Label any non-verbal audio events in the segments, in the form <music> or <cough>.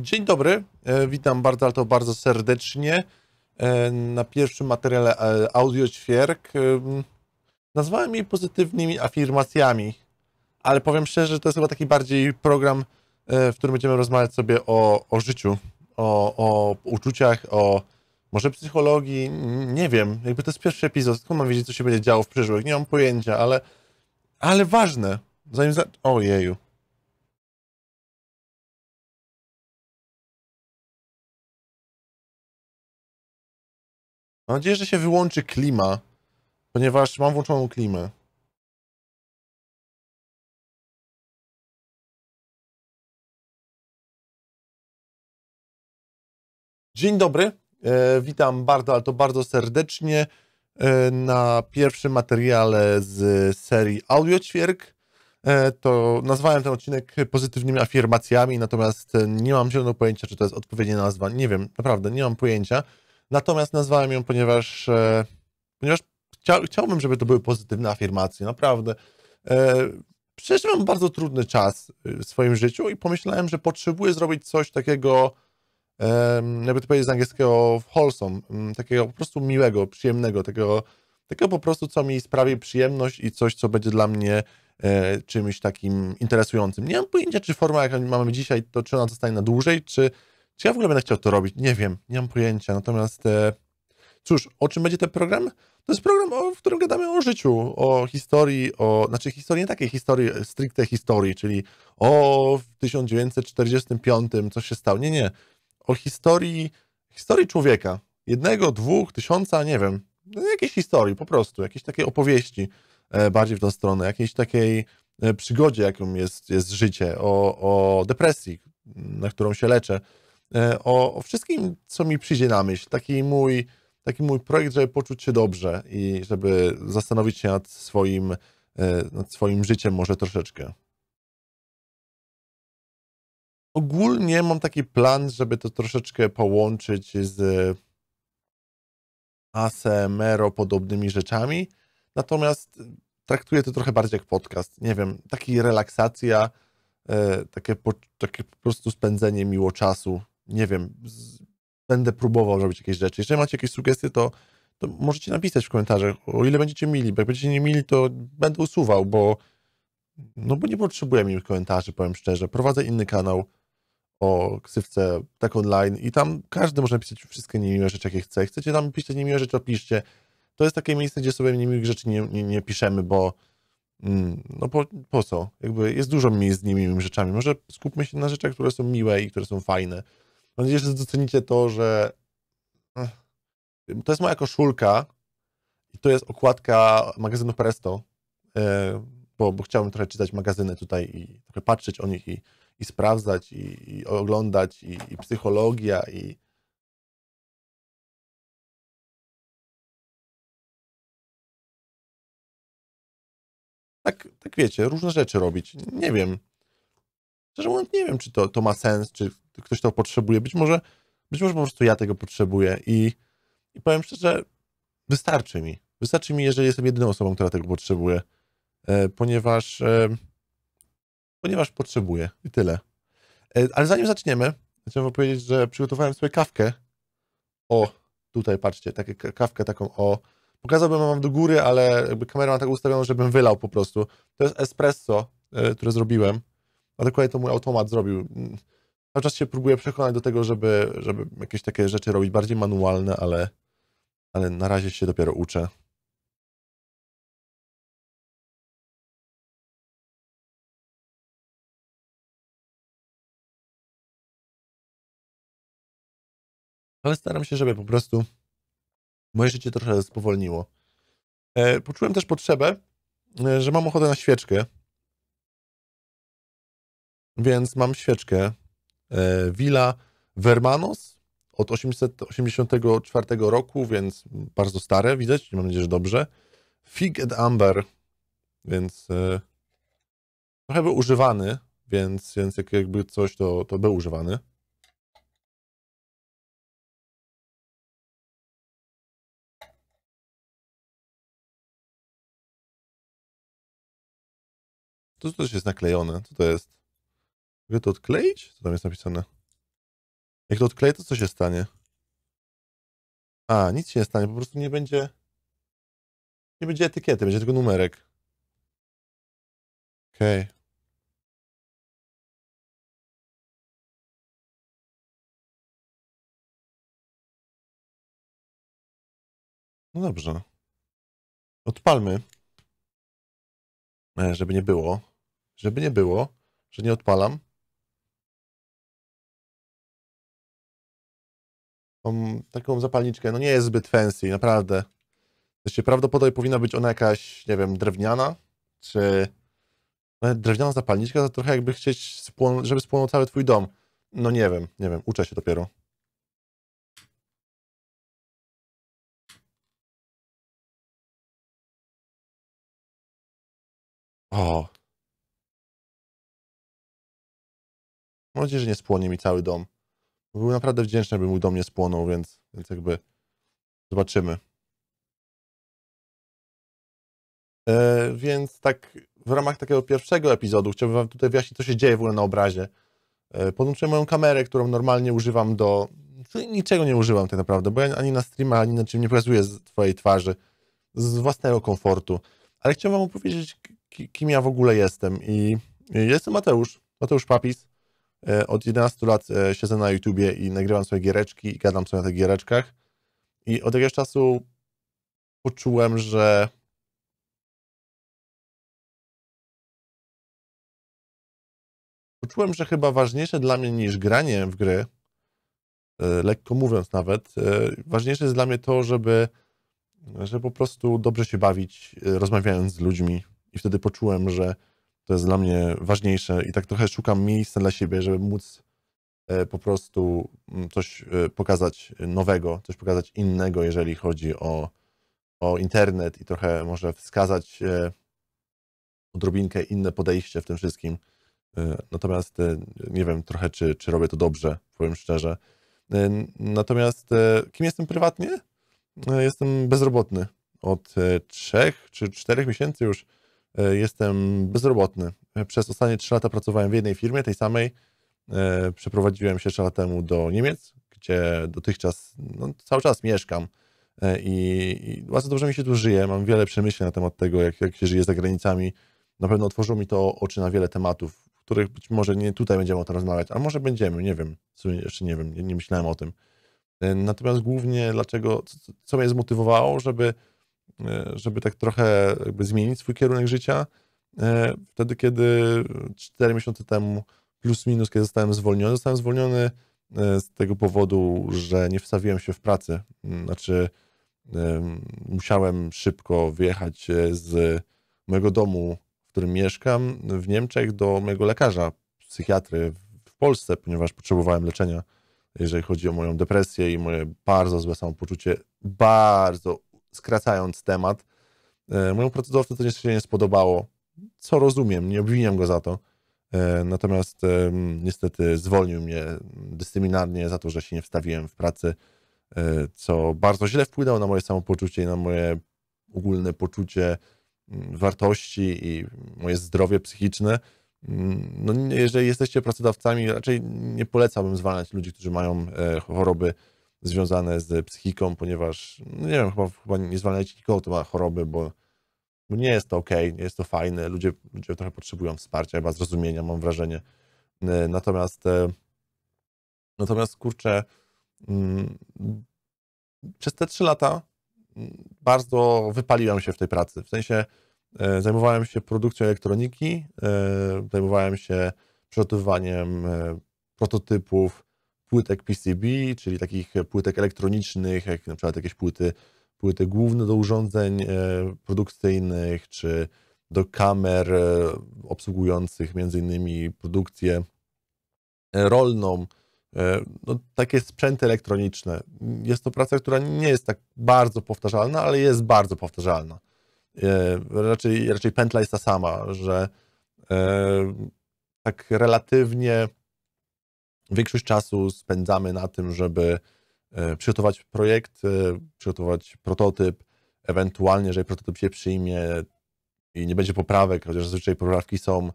Dzień dobry, e, witam to bardzo serdecznie e, na pierwszym materiale e, Audio Ćwierk. Nazwałem jej pozytywnymi afirmacjami, ale powiem szczerze, że to jest chyba taki bardziej program, w którym będziemy rozmawiać sobie o, o życiu, o, o uczuciach, o może psychologii, nie wiem. Jakby to jest pierwszy epizod, skąd mam wiedzieć, co się będzie działo w przyszłych? Nie mam pojęcia, ale, ale ważne. Zanim za... Ojeju. Mam nadzieję, że się wyłączy klima, ponieważ mam włączoną klimę. Dzień dobry, e, witam bardzo, ale to bardzo serdecznie e, na pierwszym materiale z serii Audio Ćwierk. E, to nazwałem ten odcinek pozytywnymi afirmacjami, natomiast nie mam zielonego pojęcia, czy to jest odpowiednie nazwa. Nie wiem, naprawdę nie mam pojęcia. Natomiast nazwałem ją, ponieważ, e, ponieważ chcia, chciałbym, żeby to były pozytywne afirmacje, naprawdę. E, przeżyłem bardzo trudny czas e, w swoim życiu i pomyślałem, że potrzebuję zrobić coś takiego, e, jakby to powiedzieć z angielskiego wholesome, mm, takiego po prostu miłego, przyjemnego, takiego, takiego po prostu, co mi sprawi przyjemność i coś, co będzie dla mnie e, czymś takim interesującym. Nie mam pojęcia, czy forma, jaką mamy dzisiaj, to czy ona zostanie na dłużej, czy czy ja w ogóle będę chciał to robić? Nie wiem, nie mam pojęcia. Natomiast e, cóż, o czym będzie ten program? To jest program, o, w którym gadamy o życiu, o historii, o, znaczy historii, nie takiej historii, stricte historii, czyli o w 1945 coś się stało. Nie, nie. O historii, historii człowieka. Jednego, dwóch, tysiąca, nie wiem. Jakiejś historii po prostu, jakiejś takiej opowieści e, bardziej w tą stronę, jakiejś takiej e, przygodzie, jaką jest, jest życie, o, o depresji, na którą się leczę, E, o, o wszystkim, co mi przyjdzie na myśl. Taki mój, taki mój projekt, żeby poczuć się dobrze i żeby zastanowić się nad swoim, e, nad swoim życiem może troszeczkę. Ogólnie mam taki plan, żeby to troszeczkę połączyć z ASMR-o podobnymi rzeczami, natomiast traktuję to trochę bardziej jak podcast. Nie wiem, taki relaksacja, e, takie, po, takie po prostu spędzenie miło czasu nie wiem, z, będę próbował robić jakieś rzeczy. Jeżeli macie jakieś sugestie, to, to możecie napisać w komentarzach, o ile będziecie mieli. Bo jak będziecie nie mieli, to będę usuwał, bo no bo nie potrzebuję miłych komentarzy, powiem szczerze. Prowadzę inny kanał o ksywce tak online i tam każdy może pisać wszystkie niemiłe rzeczy, jakie chce. Chcecie tam pisać niemiłe rzeczy, to piszcie. To jest takie miejsce, gdzie sobie niemiłych rzeczy nie, nie, nie piszemy, bo mm, no po, po co? Jakby jest dużo miejsc z niemiłymi rzeczami. Może skupmy się na rzeczach, które są miłe i które są fajne. Mam nadzieję, że docenicie to, że e, to jest moja koszulka i to jest okładka magazynu Presto, e, bo, bo chciałbym trochę czytać magazyny tutaj i trochę patrzeć o nich i, i sprawdzać, i, i oglądać, i, i psychologia, i, tak, tak wiecie, różne rzeczy robić. Nie wiem. Szczerze mówiąc, nie wiem, czy to, to ma sens, czy ktoś to potrzebuje. Być może, być może po prostu ja tego potrzebuję i, i powiem szczerze, wystarczy mi. Wystarczy mi, jeżeli jestem jedyną osobą, która tego potrzebuje, e, ponieważ, e, ponieważ potrzebuję i tyle. E, ale zanim zaczniemy, chciałbym powiedzieć, że przygotowałem sobie kawkę. O, tutaj patrzcie, takie, kawkę taką o... Pokazałbym wam do góry, ale jakby kamerę mam tak ustawioną, żebym wylał po prostu. To jest espresso, które zrobiłem a dokładnie to mój automat zrobił. Mm. Cały czas się próbuję przekonać do tego, żeby, żeby jakieś takie rzeczy robić bardziej manualne, ale, ale na razie się dopiero uczę. ale staram się, żeby po prostu moje życie trochę spowolniło. E, poczułem też potrzebę, e, że mam ochotę na świeczkę, więc mam świeczkę e, Villa Vermanos od 884 roku, więc bardzo stare widać, mam nadzieję, że dobrze. Fig and Amber, więc e, trochę był używany, więc, więc jakby coś, to, to był używany. To, coś też jest naklejone, co to jest? Mogę to odkleić? Co tam jest napisane? Jak to odkleję, to co się stanie? A, nic się nie stanie, po prostu nie będzie... Nie będzie etykiety, będzie tylko numerek. Okej. Okay. No dobrze. Odpalmy. E, żeby nie było. Żeby nie było, że nie odpalam. taką zapalniczkę, no nie jest zbyt fancy, naprawdę. Znaczy, prawdopodobnie powinna być ona jakaś, nie wiem, drewniana, czy no, drewniana zapalniczka, to trochę jakby chcieć, spłon żeby spłonął cały twój dom. No nie wiem, nie wiem, uczę się dopiero. O. Mam nadzieję, że nie spłonie mi cały dom. Był naprawdę wdzięczny, by mu do mnie spłonął, więc, więc jakby zobaczymy. E, więc tak w ramach takiego pierwszego epizodu chciałbym wam tutaj wyjaśnić, co się dzieje w ogóle na obrazie. E, podłączyłem moją kamerę, którą normalnie używam do... No, niczego nie używam tak naprawdę, bo ja ani na streama, ani na czym nie pokazuję z twojej twarzy z własnego komfortu. Ale chciałbym wam opowiedzieć, kim ja w ogóle jestem. I jestem Mateusz, Mateusz Papis. E, od 11 lat e, siedzę na YouTubie i nagrywam swoje giereczki i gadam sobie na tych giereczkach. I od jakiegoś czasu poczułem, że poczułem, że chyba ważniejsze dla mnie niż granie w gry, e, lekko mówiąc nawet, ważniejsze jest dla mnie to, żeby, żeby po prostu dobrze się bawić, rozmawiając z ludźmi. I wtedy poczułem, że to jest dla mnie ważniejsze i tak trochę szukam miejsca dla siebie, żeby móc e, po prostu mm, coś e, pokazać nowego, coś pokazać innego, jeżeli chodzi o, o internet i trochę może wskazać e, odrobinkę inne podejście w tym wszystkim. Natomiast nie wiem trochę, czy, czy robię to dobrze, powiem szczerze. Natomiast kim jestem prywatnie? Jestem bezrobotny od trzech czy czterech miesięcy już. E, jestem bezrobotny. Przez ostatnie 3 lata pracowałem w jednej firmie, tej samej. E, przeprowadziłem się 3 lata temu do Niemiec, gdzie dotychczas no, cały czas mieszkam. E, I, I, bardzo dobrze mi się tu żyje. Mam wiele przemyśleń na temat tego, jak, jak się żyje za granicami. Na pewno otworzyło mi to oczy na wiele tematów, których być może nie tutaj będziemy o tym rozmawiać, a może będziemy, nie wiem. W sumie jeszcze nie wiem, nie, nie myślałem o tym. Natomiast głównie dlaczego, co, co mnie zmotywowało, żeby E, żeby tak trochę jakby zmienić swój kierunek życia. E, wtedy, kiedy 4 e, miesiące temu, plus minus, kiedy zostałem zwolniony, zostałem zwolniony z tego powodu, że nie wstawiłem się w pracy. Znaczy, musiałem szybko wyjechać z mojego domu, w którym mieszkam, w Niemczech, do mojego lekarza, psychiatry w Polsce, ponieważ potrzebowałem leczenia, jeżeli chodzi o moją depresję i moje bardzo złe samopoczucie. Bardzo skracając temat, e, mojemu pracodawcy to się nie spodobało, co rozumiem, nie obwiniam go za to. E, natomiast e, niestety zwolnił mnie dyscyplinarnie za to, że się nie wstawiłem w pracy, co bardzo źle wpłynęło na moje samopoczucie i na moje ogólne poczucie mm, wartości i moje zdrowie psychiczne. Mm, no, jeżeli jesteście pracodawcami, raczej nie polecałbym zwalniać ludzi, którzy mają choroby związane z psychiką, ponieważ, no nie wiem, chyba, chyba nie zwalniajcie nikogo, to ma choroby, bo, bo nie jest to ok, nie jest to fajne, ludzie, ludzie trochę potrzebują wsparcia, chyba zrozumienia, mam wrażenie. E, natomiast, e, natomiast kurczę, mm, przez te trzy lata mm, bardzo wypaliłem się w tej pracy, w sensie e, zajmowałem się produkcją elektroniki, zajmowałem się przygotowywaniem prototypów, płytek PCB, czyli takich płytek elektronicznych, jak na przykład jakieś płyty, płyty główne do urządzeń e, produkcyjnych, czy do kamer e, obsługujących między innymi produkcję e, rolną, no, takie sprzęty elektroniczne. Jest to praca, która nie jest tak bardzo powtarzalna, ale jest bardzo powtarzalna. Raczej, raczej pętla jest ta sama, że tak relatywnie Większość czasu spędzamy na tym, żeby e, przygotować projekt, e, przygotować prototyp, ewentualnie, jeżeli prototyp się przyjmie i nie będzie poprawek, chociaż zazwyczaj poprawki są,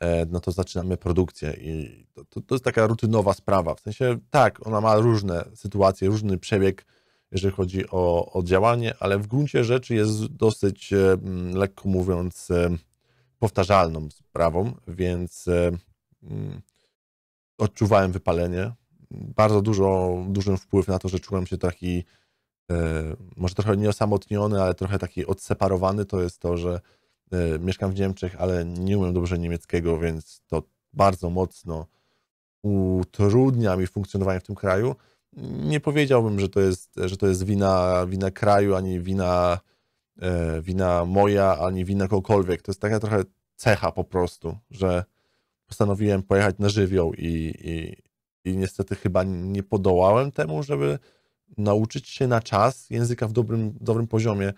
e, no to zaczynamy produkcję i to, to, to, jest taka rutynowa sprawa. W sensie tak, ona ma różne sytuacje, różny przebieg, jeżeli chodzi o, o działanie, ale w gruncie rzeczy jest dosyć, lekko mówiąc, powtarzalną sprawą, więc odczuwałem wypalenie. Bardzo dużo, dużym wpływ na to, że czułem się taki, e, może trochę nieosamotniony, ale trochę taki odseparowany, to jest to, że e, mieszkam w Niemczech, ale nie umiem dobrze niemieckiego, więc to bardzo mocno utrudnia mi funkcjonowanie w tym kraju. Nie powiedziałbym, że to jest, że to jest wina, wina kraju, ani wina, e, wina moja, ani wina kogokolwiek. To jest taka trochę cecha po prostu, że postanowiłem pojechać na żywioł i, i, i niestety chyba nie podołałem temu, żeby nauczyć się na czas języka w dobrym, dobrym poziomie,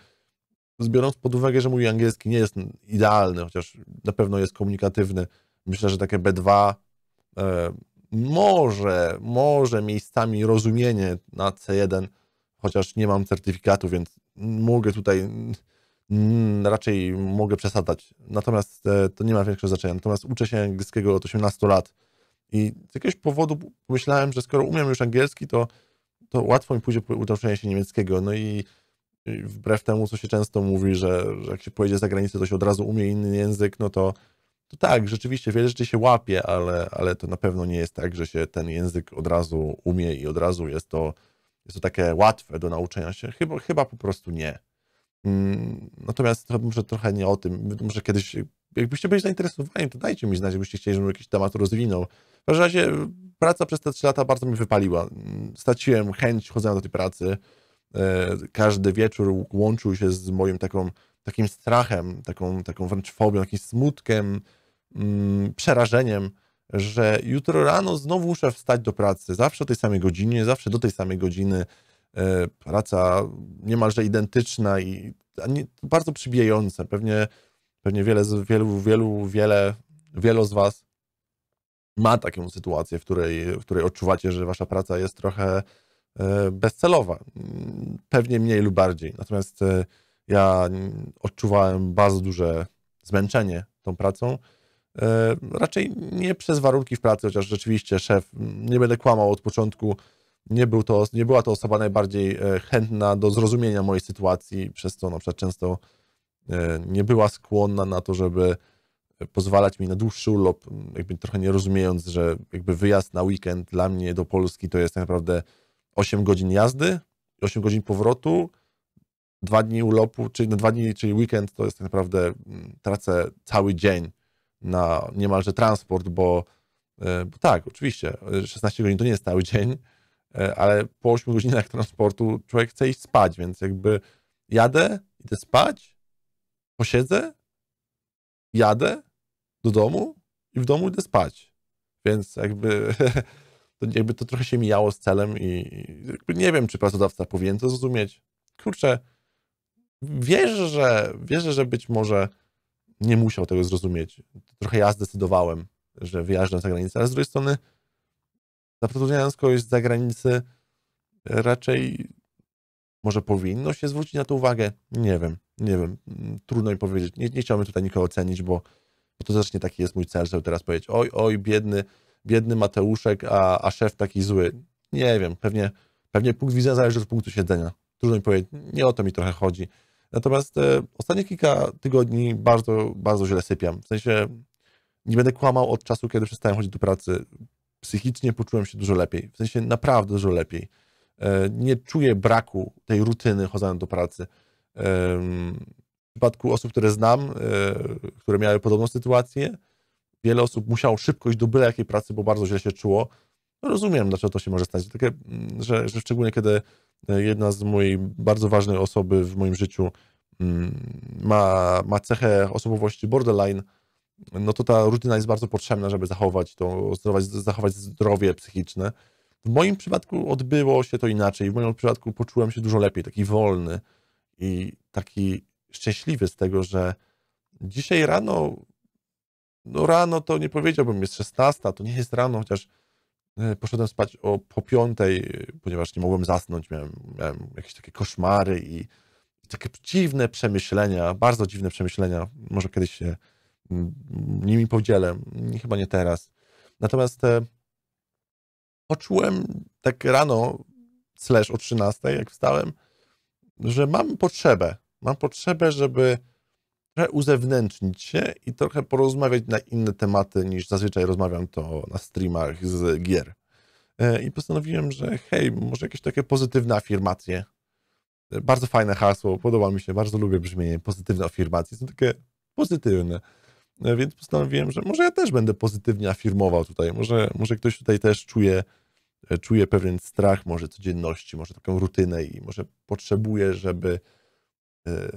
biorąc pod uwagę, że mój angielski nie jest idealny, chociaż na pewno jest komunikatywny. Myślę, że takie B2 e, może, może miejscami rozumienie na C1, chociaż nie mam certyfikatu, więc mogę tutaj Mm, raczej mogę przesadzać. Natomiast e, to nie ma większego znaczenia. Natomiast uczę się angielskiego od 18 lat i z jakiegoś powodu pomyślałem, że skoro umiem już angielski, to, to łatwo mi pójdzie uczenie się niemieckiego. No i wbrew temu, co się często mówi, że, że jak się pojedzie za granicę, to się od razu umie inny język, no to, to tak, rzeczywiście wiele rzeczy się łapie, ale, ale to na pewno nie jest tak, że się ten język od razu umie i od razu jest to, jest to takie łatwe do nauczenia się. Chyba, chyba po prostu nie. Mm, natomiast może trochę nie o tym. Może kiedyś, jakbyście byli zainteresowani, to dajcie mi znać, jakbyście chcieli, żebym jakiś temat rozwinął. W każdym razie mm, praca przez te trzy lata bardzo mi wypaliła. Mm, straciłem chęć chodzenia do tej pracy. E, każdy wieczór łączył się z moim taką, takim strachem, taką, taką wręcz fobią, takim smutkiem, przerażeniem, że jutro rano znowu muszę wstać do pracy. Zawsze o tej samej godzinie, zawsze do tej samej godziny E, praca niemalże identyczna i bardzo przybijająca. Pewnie, pewnie wiele, wielu, wielu, wiele, wielu z Was ma taką sytuację, w której, w której odczuwacie, że Wasza praca jest trochę e, bezcelowa. Pewnie mniej lub bardziej. Natomiast e, ja odczuwałem bardzo duże zmęczenie tą pracą. Raczej nie przez warunki w pracy, chociaż rzeczywiście szef, nie będę kłamał od początku, nie, był to, nie była to osoba najbardziej e, chętna do zrozumienia mojej sytuacji, przez co na przykład często e, nie była skłonna na to, żeby pozwalać mi na dłuższy urlop, jakby trochę nie rozumiejąc, że jakby wyjazd na weekend dla mnie do Polski to jest tak naprawdę 8 godzin jazdy, 8 godzin powrotu, 2 dni urlopu, czyli na no 2 dni, czyli weekend to jest tak naprawdę mm, tracę cały dzień na niemalże transport, bo, e, bo tak, oczywiście 16 godzin to nie jest cały dzień, E, ale po 8 godzinach transportu człowiek chce iść spać, więc jakby jadę, idę spać, posiedzę, jadę do domu i w domu idę spać. Więc jakby <laughs> to, jakby to trochę się mijało z celem i nie wiem, czy pracodawca powinien to zrozumieć. Kurczę, wierzę, że, wierzę, że być może nie musiał tego zrozumieć. Trochę ja zdecydowałem, że wyjeżdżam za granicę, ale z drugiej strony zatrudniając kogoś z zagranicy, raczej może powinno się zwrócić na to uwagę? Nie wiem, nie wiem. Mm, trudno mi powiedzieć. Nie, nie chciałbym tutaj nikogo ocenić, bo, bo to zacznie taki jest mój cel, żeby teraz powiedzieć, oj, oj, biedny, biedny Mateuszek, a, a szef taki zły. Nie wiem, pewnie, pewnie punkt widzenia zależy od punktu siedzenia. Trudno mi powiedzieć, nie o to mi trochę chodzi. Natomiast e, ostatnie kilka tygodni bardzo, bardzo źle sypiam. W sensie nie będę kłamał od czasu, kiedy przestałem chodzić do pracy psychicznie poczułem się dużo lepiej. W sensie naprawdę dużo lepiej. E, nie czuję braku tej rutyny chodzenia do pracy. W przypadku osób, które znam, e, które miały podobną sytuację, wiele osób musiało szybko iść do byle jakiej pracy, bo bardzo źle się czuło. No, rozumiem, dlaczego to się może stać. Takie, mm, że, że szczególnie kiedy e, jedna z mojej bardzo ważnej osoby w moim życiu mm, ma, ma cechę osobowości borderline, no to ta rutyna jest bardzo potrzebna, żeby zachować, to, zachować zdrowie psychiczne. W moim przypadku odbyło się to inaczej. W moim przypadku poczułem się dużo lepiej, taki wolny i taki szczęśliwy z tego, że dzisiaj rano, no rano to nie powiedziałbym, jest 16, to nie jest rano, chociaż e, poszedłem spać o, po piątej, ponieważ nie mogłem zasnąć, miałem, miałem jakieś takie koszmary i, i takie dziwne przemyślenia, bardzo dziwne przemyślenia, może kiedyś się nimi podzielę. Chyba nie teraz. Natomiast e, poczułem tak rano, slash o 13, jak wstałem, że mam potrzebę. Mam potrzebę, żeby trochę uzewnętrznić się i trochę porozmawiać na inne tematy niż zazwyczaj rozmawiam to na streamach z gier. E, I postanowiłem, że hej, może jakieś takie pozytywne afirmacje. Bardzo fajne hasło, podoba mi się, bardzo lubię brzmienie pozytywne afirmacje. Są takie pozytywne. E, więc postanowiłem, że może ja też będę pozytywnie afirmował tutaj. Może, może ktoś tutaj też czuje, e, czuje pewien strach, może codzienności, może taką rutynę i może potrzebuje, żeby e,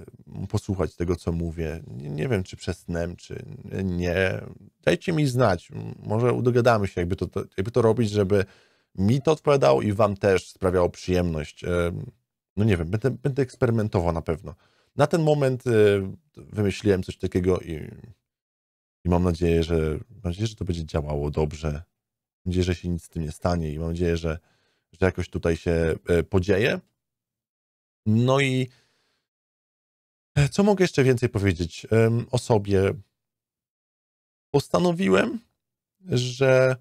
posłuchać tego, co mówię. Nie wiem, czy przez snem, czy nie. Dajcie mi znać. Może udogadamy się, jakby to, jakby to robić, żeby mi to odpowiadało i wam też sprawiało przyjemność. No nie wiem, będę, będę eksperymentował na pewno. Na ten moment wymyśliłem coś takiego i i mam nadzieję, że mam nadzieję, że to będzie działało dobrze. Mam nadzieję, że się nic z tym nie stanie i mam nadzieję, że, że jakoś tutaj się e, podzieje. No i e, co mogę jeszcze więcej powiedzieć o sobie? Postanowiłem, że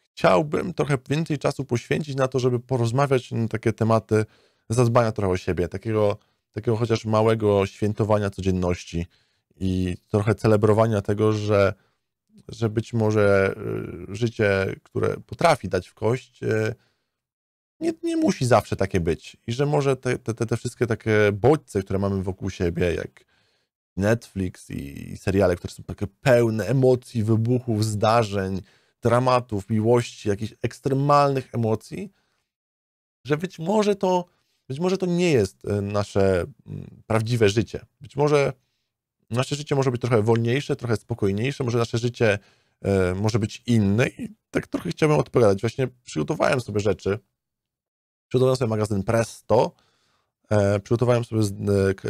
chciałbym trochę więcej czasu poświęcić na to, żeby porozmawiać na takie tematy zadbania trochę o siebie, takiego, takiego chociaż małego świętowania codzienności, i trochę celebrowania tego, że, że być może y, życie, które potrafi dać w kość, y, nie, nie musi zawsze takie być. I że może te, te, te wszystkie takie bodźce, które mamy wokół siebie, jak Netflix i, seriale, które są takie pełne emocji, wybuchów, zdarzeń, dramatów, miłości, jakichś ekstremalnych emocji, że być może to, być może to nie jest y, nasze mm, prawdziwe życie. Być może nasze życie może być trochę wolniejsze, trochę spokojniejsze, może nasze życie e, może być inne i tak trochę chciałbym odpowiadać. Właśnie przygotowałem sobie rzeczy, przygotowałem sobie magazyn Presto, e, przygotowałem sobie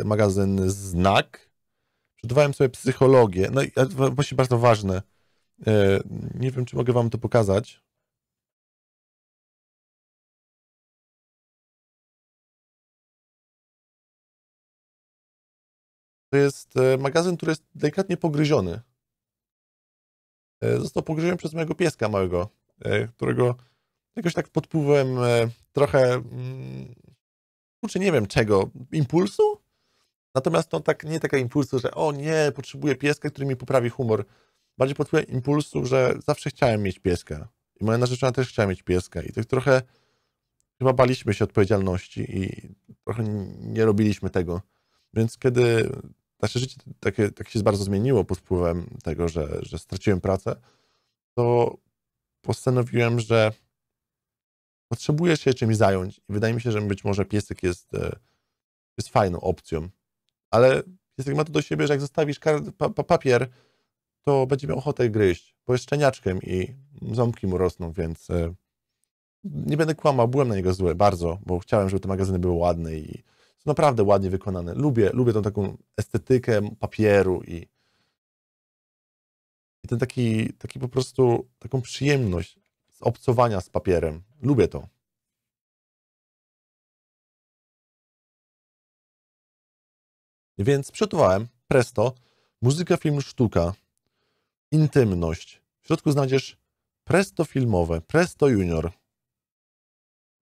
e, magazyn Znak, przygotowałem sobie psychologię, no i właśnie bardzo ważne, nie wiem, czy mogę wam to pokazać, To jest e, magazyn, który jest delikatnie pogryziony. E, został pogryziony przez mojego pieska małego, e, którego jakoś tak pod wpływem trochę, mm, czy nie wiem czego, impulsu? Natomiast to tak, nie taka impulsu, że o nie, potrzebuję pieska, który mi poprawi humor. Bardziej pod wpływem impulsu, że zawsze chciałem mieć pieska. I moja narzeczona też chciała mieć pieska. I tak trochę chyba baliśmy się odpowiedzialności i trochę nie robiliśmy tego. Więc kiedy nasze życie takie, tak się bardzo zmieniło pod wpływem tego, że, że straciłem pracę, to postanowiłem, że potrzebuję się czymś zająć. I wydaje mi się, że być może piesek jest, e, jest fajną opcją. Ale piesek ma to do siebie, że jak zostawisz papier, to będzie miał ochotę gryźć, bo jest szczeniaczkiem i ząbki mu rosną, więc e, nie będę kłamał, byłem na niego zły bardzo, bo chciałem, żeby te magazyny były ładne i są naprawdę ładnie wykonane. Lubię, lubię tą taką estetykę papieru i, i ten taki, taki po prostu taką przyjemność z obcowania z papierem. Lubię to. Więc przygotowałem Presto, muzyka, film, sztuka, intymność. W środku znajdziesz Presto filmowe, Presto Junior.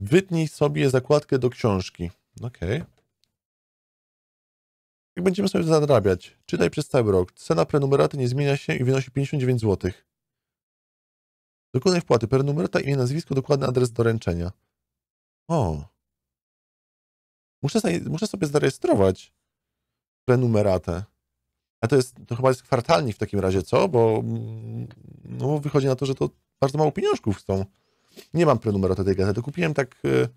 Wytnij sobie zakładkę do książki. Okej. Okay. Jak będziemy sobie zadrabiać? Czytaj przez cały rok. Cena prenumeraty nie zmienia się i wynosi 59 zł. Dokonaj wpłaty. Prenumerata, imię, nazwisko, dokładny adres doręczenia. O. Muszę, muszę sobie zarejestrować prenumeratę. A to jest, to chyba jest kwartalnie w takim razie, co? Bo mm, no, wychodzi na to, że to bardzo mało pieniążków chcą. Nie mam prenumeraty tej gazety. Kupiłem tak y,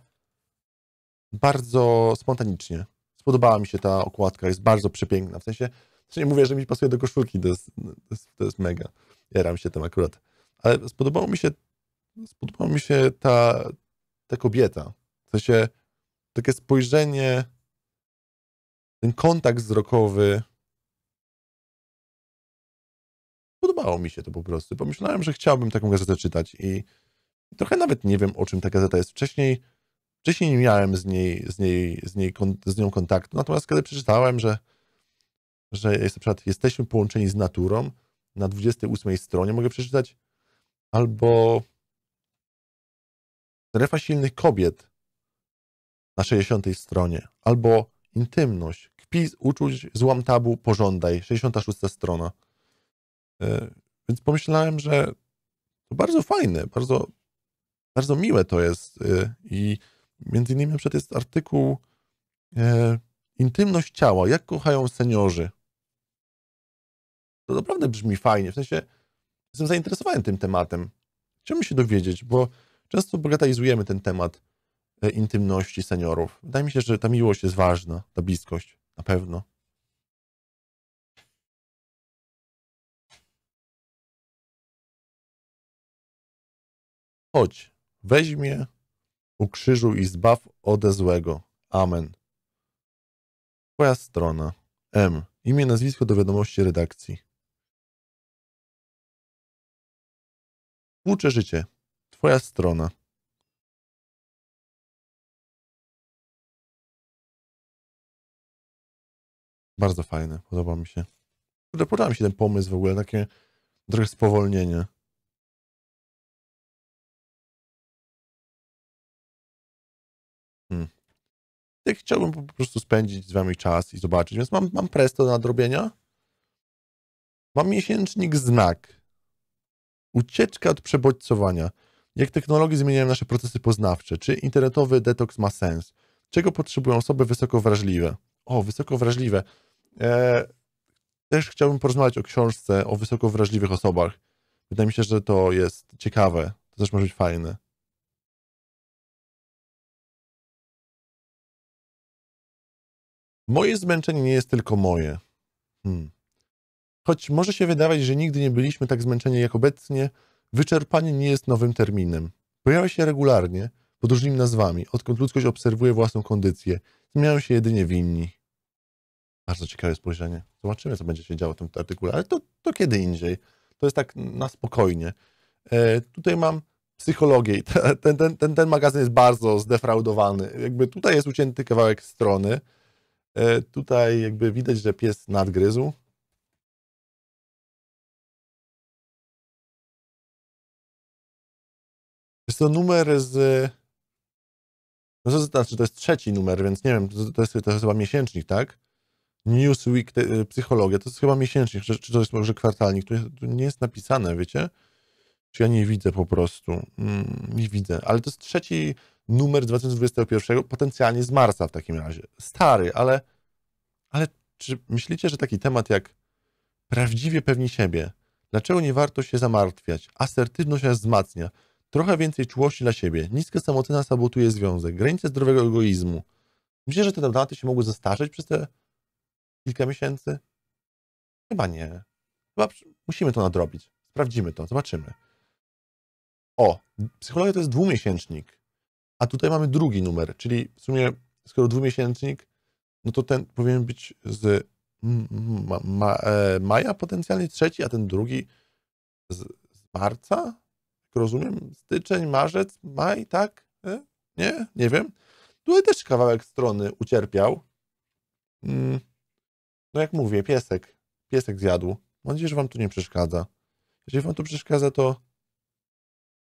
bardzo spontanicznie. Spodobała mi się ta okładka, jest bardzo przepiękna. W sensie, nie mówię, że mi pasuje do koszulki, to jest, to jest, to jest mega. Jaram się tym akurat. Ale spodobało mi się, spodobała mi się ta, ta kobieta. W sensie, takie spojrzenie, ten kontakt wzrokowy. Podobało mi się to po prostu. Pomyślałem, że chciałbym taką gazetę czytać i trochę nawet nie wiem, o czym ta gazeta jest. Wcześniej Wcześniej nie miałem z, niej, z, niej, z, niej, z nią kontaktu, natomiast kiedy przeczytałem, że, że jest, na przykład jesteśmy połączeni z naturą, na 28 stronie mogę przeczytać albo strefa silnych kobiet na 60 stronie, albo intymność, kpis z uczuć, złam tabu, pożądaj, 66 strona. E, więc pomyślałem, że to bardzo fajne, bardzo, bardzo miłe to jest e, i Między innymi na przykład jest artykuł e, Intymność ciała. Jak kochają seniorzy? To naprawdę brzmi fajnie. W sensie jestem zainteresowany tym tematem. Chciałbym się dowiedzieć, bo często bogatajzujemy ten temat e, intymności seniorów. Wydaje mi się, że ta miłość jest ważna, ta bliskość. Na pewno. Chodź, weźmie ukrzyżuj i zbaw ode złego. Amen. Twoja strona. M. Imię, nazwisko do wiadomości redakcji. Tłucze życie. Twoja strona. Bardzo fajne, podoba mi się. Podoba mi się ten pomysł w ogóle, takie trochę spowolnienie. chciałbym po prostu spędzić z wami czas i zobaczyć. Więc mam, mam presto do nadrobienia. Mam miesięcznik znak. Ucieczka od przebodźcowania. Jak technologie zmieniają nasze procesy poznawcze? Czy internetowy detoks ma sens? Czego potrzebują osoby wysoko wrażliwe? O, wysoko wrażliwe. Eee, też chciałbym porozmawiać o książce o wysoko wrażliwych osobach. Wydaje mi się, że to jest ciekawe. To też może być fajne. Moje zmęczenie nie jest tylko moje. Hmm. Choć może się wydawać, że nigdy nie byliśmy tak zmęczeni jak obecnie, wyczerpanie nie jest nowym terminem. Pojawia się regularnie, pod różnymi nazwami, odkąd ludzkość obserwuje własną kondycję. Zmieniają się jedynie winni. Bardzo ciekawe spojrzenie. Zobaczymy, co będzie się działo w tym artykule, ale to, to kiedy indziej. To jest tak na spokojnie. E, tutaj mam psychologię. Ten, ten, ten, ten magazyn jest bardzo zdefraudowany. Jakby tutaj jest ucięty kawałek strony. E, tutaj jakby widać, że pies nadgryzł. Jest to numer z... No to znaczy, to jest trzeci numer, więc nie wiem, to jest, to jest chyba miesięcznik, tak? Newsweek, te, psychologia, to jest chyba miesięcznik, czy, czy to jest może kwartalnik, tu, tu nie jest napisane, wiecie? Czy ja nie widzę po prostu? Mm, nie widzę. Ale to jest trzeci numer 2021, potencjalnie z Marsa w takim razie. Stary, ale, ale czy myślicie, że taki temat jak prawdziwie pewni siebie, dlaczego nie warto się zamartwiać, asertywność nas wzmacnia, trochę więcej czułości dla siebie, niska samocena sabotuje związek, granice zdrowego egoizmu. Myślicie, że te daty się mogły zestarzeć przez te kilka miesięcy? Chyba nie. Chyba musimy to nadrobić. Sprawdzimy to, zobaczymy o, psychologia to jest dwumiesięcznik, a tutaj mamy drugi numer, czyli w sumie, skoro dwumiesięcznik, no to ten powinien być z ma, ma, e, maja potencjalnie trzeci, a ten drugi z, z, marca? Rozumiem, styczeń, marzec, maj, tak? E? Nie? Nie wiem. Tutaj też kawałek strony ucierpiał. Mm. No jak mówię, piesek. Piesek zjadł. Mam nadzieję, że wam tu nie przeszkadza. Jeżeli wam tu przeszkadza, to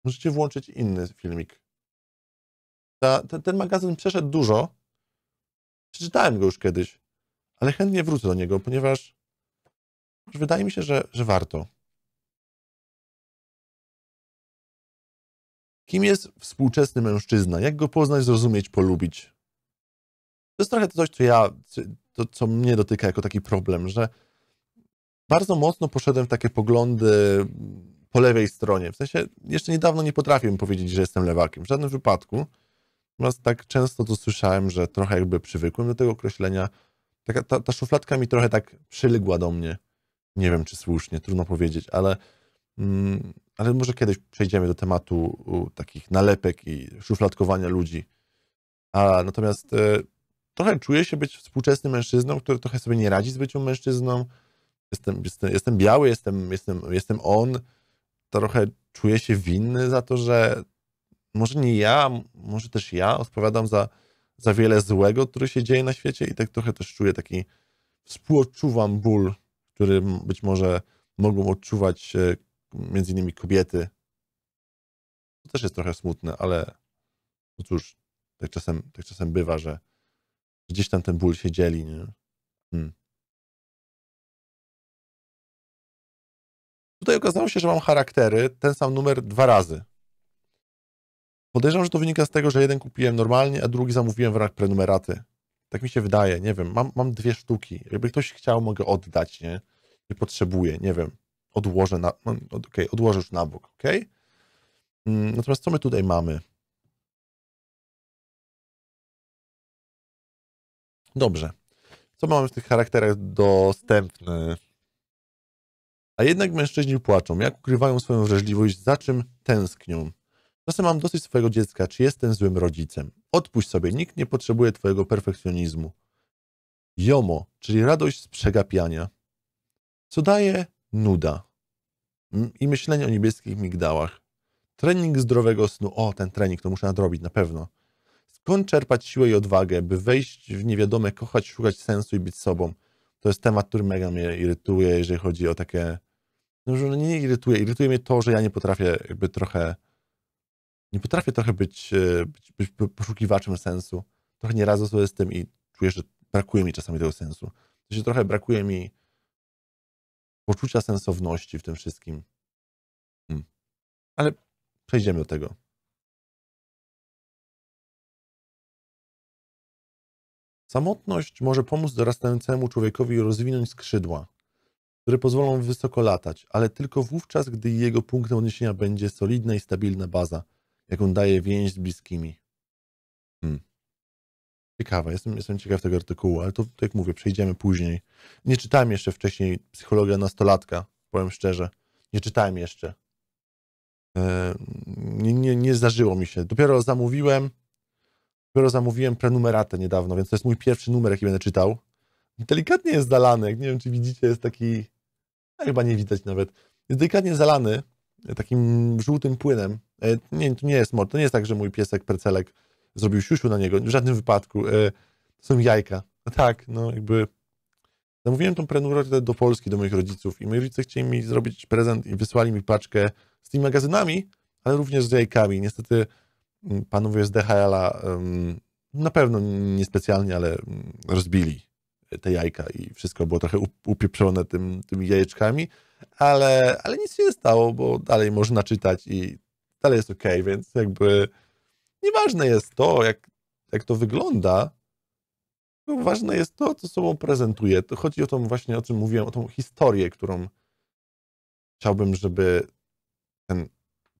Możecie włączyć inny filmik. Ta, ten, ten magazyn przeszedł dużo. Przeczytałem go już kiedyś, ale chętnie wrócę do niego, ponieważ wydaje mi się, że, że warto. Kim jest współczesny mężczyzna? Jak go poznać, zrozumieć, polubić? To jest trochę coś, co ja, to, co mnie dotyka jako taki problem, że bardzo mocno poszedłem w takie poglądy po lewej stronie. W sensie jeszcze niedawno nie potrafiłem powiedzieć, że jestem lewakiem. W żadnym wypadku. Natomiast tak często to słyszałem, że trochę jakby przywykłem do tego określenia. Taka, ta, ta szufladka mi trochę tak przylgła do mnie. Nie wiem, czy słusznie, trudno powiedzieć, ale, mm, ale może kiedyś przejdziemy do tematu u, takich nalepek i szufladkowania ludzi. A, natomiast y, trochę czuję się być współczesnym mężczyzną, który trochę sobie nie radzi z byciem mężczyzną. Jestem, jestem, jestem biały, jestem, jestem, jestem on trochę czuję się winny za to, że może nie ja, może też ja odpowiadam za, za wiele złego, które się dzieje na świecie i tak trochę też czuję taki, współodczuwam ból, który być może mogą odczuwać e, między innymi kobiety. To też jest trochę smutne, ale no cóż, tak czasem, tak czasem bywa, że gdzieś tam ten ból się dzieli. Nie? Hmm. Tutaj okazało się, że mam charaktery, ten sam numer dwa razy. Podejrzewam, że to wynika z tego, że jeden kupiłem normalnie, a drugi zamówiłem w ramach prenumeraty. Tak mi się wydaje, nie wiem. Mam, mam dwie sztuki. Jakby ktoś chciał, mogę oddać, nie? Nie potrzebuję, nie wiem. Odłożę na... No, od, okay, odłożę już na bok, ok? Mm, natomiast co my tutaj mamy? Dobrze. Co mamy w tych charakterach dostępnych? A jednak mężczyźni płaczą, jak ukrywają swoją wrażliwość, za czym tęsknią. Czasem mam dosyć swojego dziecka, czy jestem złym rodzicem. Odpuść sobie, nikt nie potrzebuje twojego perfekcjonizmu. Jomo, czyli radość z przegapiania. Co daje nuda i myślenie o niebieskich migdałach. Trening zdrowego snu. O, ten trening to muszę nadrobić, na pewno. Skąd czerpać siłę i odwagę, by wejść w niewiadome, kochać, szukać sensu i być sobą? To jest temat, który mega mnie irytuje, jeżeli chodzi o takie no, że nie irytuje. Irytuje mnie to, że ja nie potrafię jakby trochę, nie potrafię trochę być, e, być, być poszukiwaczem sensu. Trochę nie radzę sobie z tym i czuję, że brakuje mi czasami tego sensu. To się trochę brakuje mi poczucia sensowności w tym wszystkim. Hmm. Ale przejdziemy do tego. Samotność może pomóc dorastającemu człowiekowi rozwinąć skrzydła które pozwolą wysoko latać, ale tylko wówczas, gdy jego punktem odniesienia będzie solidna i stabilna baza, jaką daje więź z bliskimi. Hmm. Ciekawe, jestem, jestem ciekaw tego artykułu, ale to, jak mówię, przejdziemy później. Nie czytałem jeszcze wcześniej Psychologia Nastolatka, powiem szczerze. Nie czytałem jeszcze. Nie, nie, nie zdarzyło mi się. Dopiero zamówiłem, dopiero zamówiłem prenumeratę niedawno, więc to jest mój pierwszy numer, jaki będę czytał. Delikatnie jest zalany, jak nie wiem, czy widzicie, jest taki chyba nie widać nawet, jest delikatnie zalany takim żółtym płynem. E, nie, to nie jest mord, to nie jest tak, że mój piesek Percelek zrobił siusiu na niego, w żadnym wypadku. E, to są jajka. No tak, no jakby... Zamówiłem tą prenumerę do Polski, do moich rodziców i moi rodzice chcieli mi zrobić prezent i wysłali mi paczkę z tymi magazynami, ale również z jajkami. Niestety mm, panowie z DHL-a um, na pewno niespecjalnie, ale mm, rozbili te jajka i wszystko było trochę upieprzone tym, tymi jajeczkami, ale, ale nic się nie stało, bo dalej można czytać i dalej jest ok, więc jakby nieważne jest to, jak, jak to wygląda, ważne jest to, co sobą prezentuje. To chodzi o tą właśnie, o czym mówiłem, o tą historię, którą chciałbym, żeby ten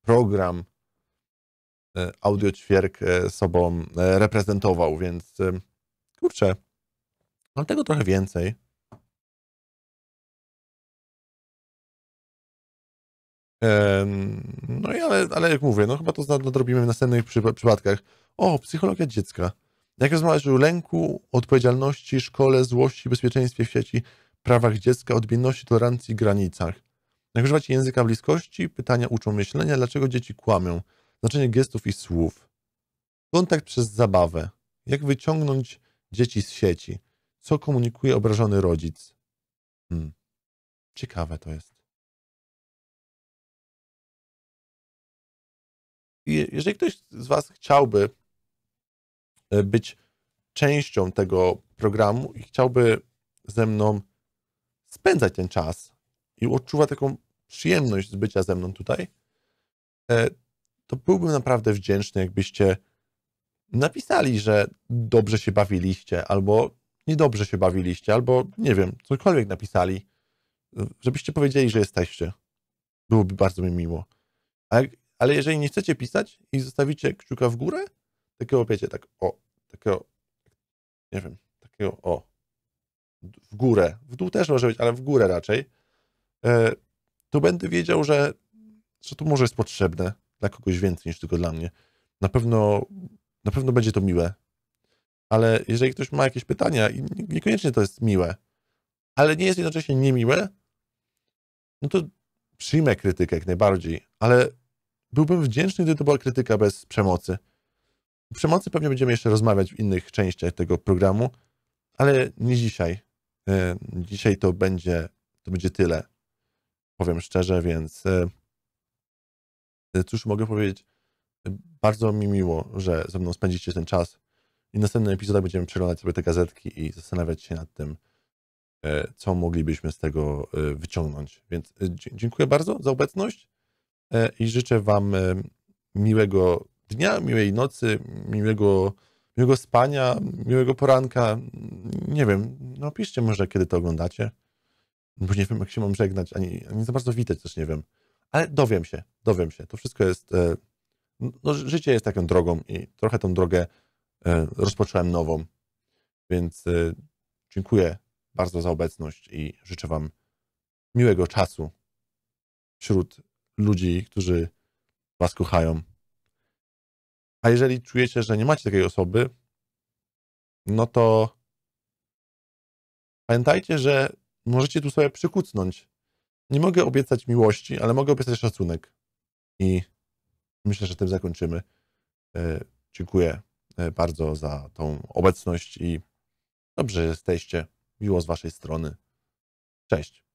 program e, audio ćwierk e, sobą e, reprezentował, więc kurczę, Mam tego trochę więcej. No i ale, ale jak mówię, no chyba to nadrobimy w następnych przy, przypadkach. O, psychologia dziecka. Jak rozmawiasz o lęku, odpowiedzialności, szkole, złości, bezpieczeństwie w sieci, prawach dziecka, odmienności, tolerancji, granicach. Jak używać języka bliskości, pytania uczą myślenia, dlaczego dzieci kłamią, znaczenie gestów i słów. Kontakt przez zabawę. Jak wyciągnąć dzieci z sieci co komunikuje obrażony rodzic. Hmm. Ciekawe to jest. jeżeli ktoś z Was chciałby e, być częścią tego programu i chciałby ze mną spędzać ten czas i odczuwa taką przyjemność z bycia ze mną tutaj, e, to byłbym naprawdę wdzięczny, jakbyście napisali, że dobrze się bawiliście, albo niedobrze się bawiliście, albo nie wiem, cokolwiek napisali, żebyście powiedzieli, że jesteście. Byłoby bardzo mi miło. Ale, jeżeli nie chcecie pisać i zostawicie kciuka w górę, takiego, wiecie, tak o, takiego, nie wiem, takiego o, w górę, w dół też może być, ale w górę raczej, e, to będę wiedział, że, że to może jest potrzebne dla kogoś więcej niż tylko dla mnie. Na pewno, na pewno będzie to miłe ale jeżeli ktoś ma jakieś pytania i niekoniecznie to jest miłe, ale nie jest jednocześnie niemiłe, no to przyjmę krytykę jak najbardziej, ale byłbym wdzięczny, gdyby to była krytyka bez przemocy. O przemocy pewnie będziemy jeszcze rozmawiać w innych częściach tego programu, ale nie dzisiaj. E, dzisiaj to będzie, to będzie tyle. Powiem szczerze, więc e, e, cóż mogę powiedzieć? Bardzo mi miło, że ze mną spędzicie ten czas. I w następnym epizodach będziemy przeglądać sobie te gazetki i zastanawiać się nad tym, e, co moglibyśmy z tego e, wyciągnąć. Więc e, dziękuję bardzo za obecność i życzę Wam miłego dnia, miłej nocy, miłego, miłego spania, miłego poranka. Nie wiem, no piszcie może, kiedy to oglądacie, bo nie wiem, jak się mam żegnać, ani, ani za bardzo witać też nie wiem. Ale dowiem się, dowiem się. To wszystko jest... No, no życie jest taką drogą i trochę tą drogę E, rozpocząłem nową. Więc e, dziękuję bardzo za obecność i życzę Wam miłego czasu wśród ludzi, którzy Was kochają. A jeżeli czujecie, że nie macie takiej osoby, no to pamiętajcie, że możecie tu sobie przykucnąć. Nie mogę obiecać miłości, ale mogę obiecać szacunek. I myślę, że tym zakończymy. E, dziękuję E, bardzo za tą obecność i dobrze, że jesteście. Miło z Waszej strony. Cześć.